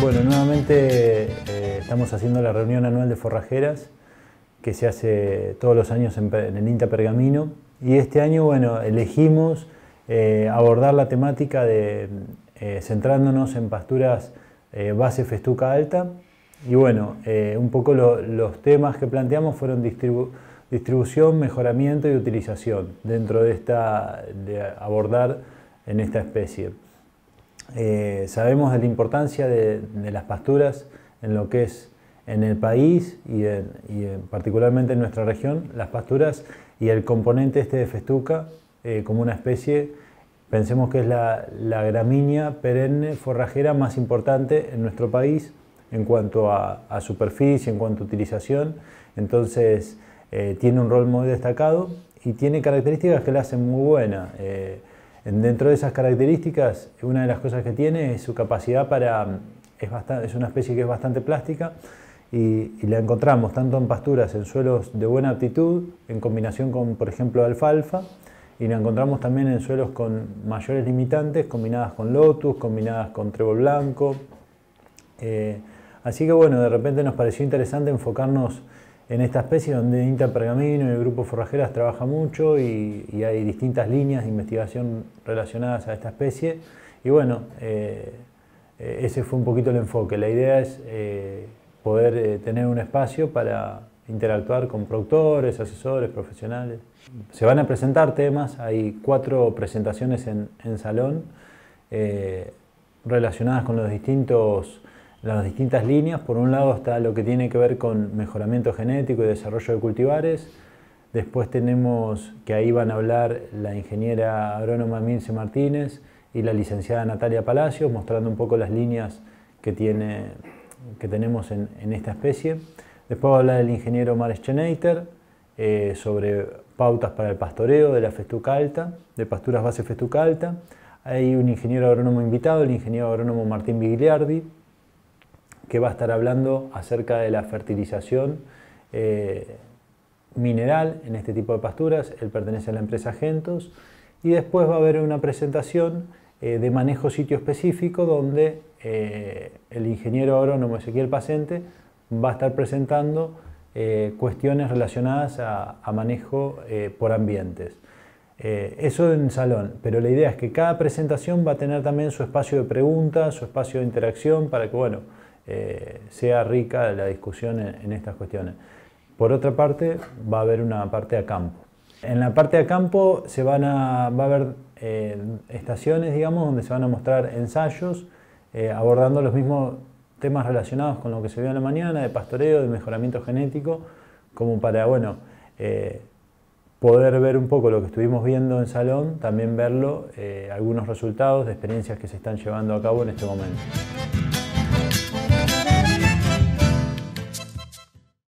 Bueno, nuevamente eh, estamos haciendo la reunión anual de forrajeras que se hace todos los años en, el INTA Pergamino y este año, elegimos eh, abordar la temática de eh, centrándonos en pasturas base festuca alta y bueno, un poco los temas que planteamos fueron distribución, mejoramiento y utilización dentro de esta, de abordar en esta especie. Eh, sabemos de la importancia de, las pasturas en lo que es en el país y, particularmente en nuestra región, las pasturas y el componente este de festuca eh, como una especie, pensemos que es la, gramínea perenne forrajera más importante en nuestro país en cuanto a, superficie, en cuanto a utilización, entonces eh, tiene un rol muy destacado y tiene características que la hacen muy buena. Dentro de esas características, una de las cosas que tiene es su capacidad para, es, bastante, es una especie que es bastante plástica y, la encontramos tanto en pasturas, en suelos de buena aptitud, en combinación con, por ejemplo, alfalfa, y la encontramos también en suelos con mayores limitantes, combinadas con lotus, combinadas con trébol blanco. Eh, así que bueno, de repente nos pareció interesante enfocarnos en esta especie donde Interpergamino y el Grupo Forrajeras trabaja mucho y, hay distintas líneas de investigación relacionadas a esta especie. Y bueno, eh, eh, ese fue un poquito el enfoque. La idea es eh, poder tener un espacio para interactuar con productores, asesores, profesionales. Se van a presentar temas, hay cuatro presentaciones en, en salón relacionadas con los distintos las distintas líneas. Por un lado está lo que tiene que ver con mejoramiento genético y desarrollo de cultivares. Después tenemos que ahí van a hablar la ingeniera agrónoma Mince Martínez y la licenciada Natalia Palacios, mostrando un poco las líneas que, tiene, que tenemos en, esta especie. Después va a hablar el ingeniero Mares Cheneiter eh, sobre pautas para el pastoreo de la festuca alta, de pasturas base festuca alta. Hay un ingeniero agrónomo invitado, el ingeniero agrónomo Martín Vigliardi, que va a estar hablando acerca de la fertilización eh, mineral en este tipo de pasturas. Él pertenece a la empresa Gentos. Y después va a haber una presentación eh, de manejo sitio específico donde eh, el ingeniero agrónomo Ezequiel Pacente va a estar presentando cuestiones relacionadas a, manejo por ambientes. eso en salón, pero la idea es que cada presentación va a tener también su espacio de preguntas, su espacio de interacción, para que, bueno, eh, sea rica la discusión en, estas cuestiones. Por otra parte, va a haber una parte a campo. En la parte a campo se van a, va a haber eh, estaciones, digamos, donde se van a mostrar ensayos eh, abordando los mismos temas relacionados con lo que se vio en la mañana, de pastoreo, de mejoramiento genético, como para, bueno, poder ver un poco lo que estuvimos viendo en salón, también verlo, algunos resultados de experiencias que se están llevando a cabo en este momento.